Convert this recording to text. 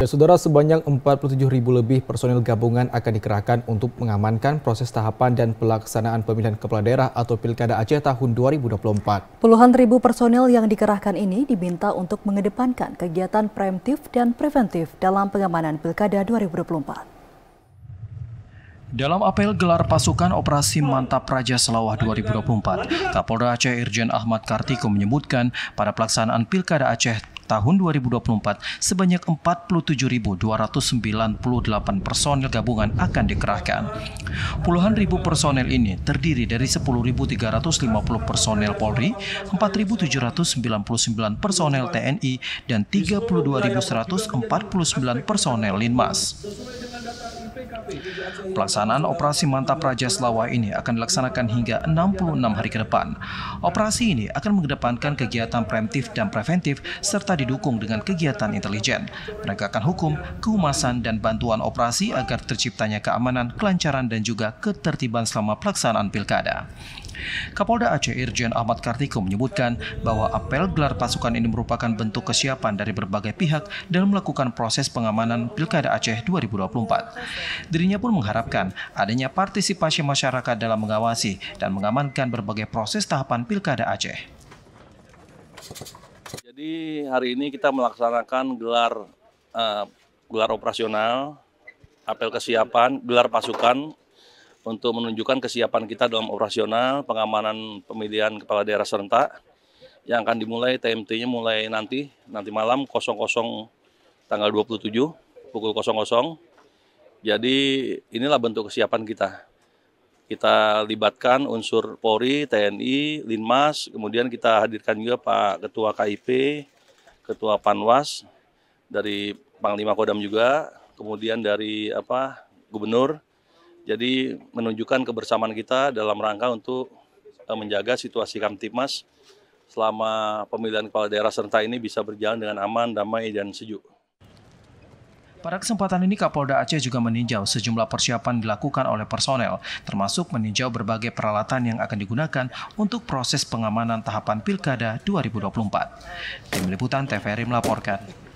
Ya, saudara, sebanyak 47 ribu lebih personil gabungan akan dikerahkan untuk mengamankan proses tahapan dan pelaksanaan pemilihan kepala daerah atau Pilkada Aceh tahun 2024. Puluhan ribu personil yang dikerahkan ini diminta untuk mengedepankan kegiatan preemptif dan preventif dalam pengamanan Pilkada 2024. Dalam apel gelar pasukan operasi mantap Raja Selawah 2024, Kapolda Aceh Irjen Ahmad Kartiko menyebutkan pada pelaksanaan Pilkada Aceh tahun 2024 sebanyak 47.298 personel gabungan akan dikerahkan. Puluhan ribu personel ini terdiri dari 10.350 personel Polri, 4.799 personel TNI, dan 32.149 personel Linmas. Pelaksanaan operasi Mantap Raja Selawa ini akan dilaksanakan hingga 66 hari ke depan. Operasi ini akan mengedepankan kegiatan preemptif dan preventif serta didukung dengan kegiatan intelijen, penegakan hukum, kehumasan, dan bantuan operasi agar terciptanya keamanan, kelancaran, dan juga ketertiban selama pelaksanaan pilkada. Kapolda Aceh Irjen Ahmad Kartiko menyebutkan bahwa apel gelar pasukan ini merupakan bentuk kesiapan dari berbagai pihak dalam melakukan proses pengamanan Pilkada Aceh 2024. Dirinya pun mengharapkan adanya partisipasi masyarakat dalam mengawasi dan mengamankan berbagai proses tahapan Pilkada Aceh. Jadi hari ini kita melaksanakan gelar uh, gelar operasional, apel kesiapan, gelar pasukan untuk menunjukkan kesiapan kita dalam operasional pengamanan pemilihan kepala daerah serentak yang akan dimulai TMT-nya mulai nanti nanti malam 00 tanggal 27 pukul 00. Jadi inilah bentuk kesiapan kita. Kita libatkan unsur Polri, TNI, Linmas, kemudian kita hadirkan juga Pak Ketua KIP, Ketua Panwas dari Panglima Kodam juga, kemudian dari apa Gubernur jadi menunjukkan kebersamaan kita dalam rangka untuk eh, menjaga situasi Kamtipmas selama pemilihan kepala daerah serta ini bisa berjalan dengan aman, damai, dan sejuk. Pada kesempatan ini Kapolda Aceh juga meninjau sejumlah persiapan dilakukan oleh personel, termasuk meninjau berbagai peralatan yang akan digunakan untuk proses pengamanan tahapan Pilkada 2024. Tim Liputan TVRI melaporkan.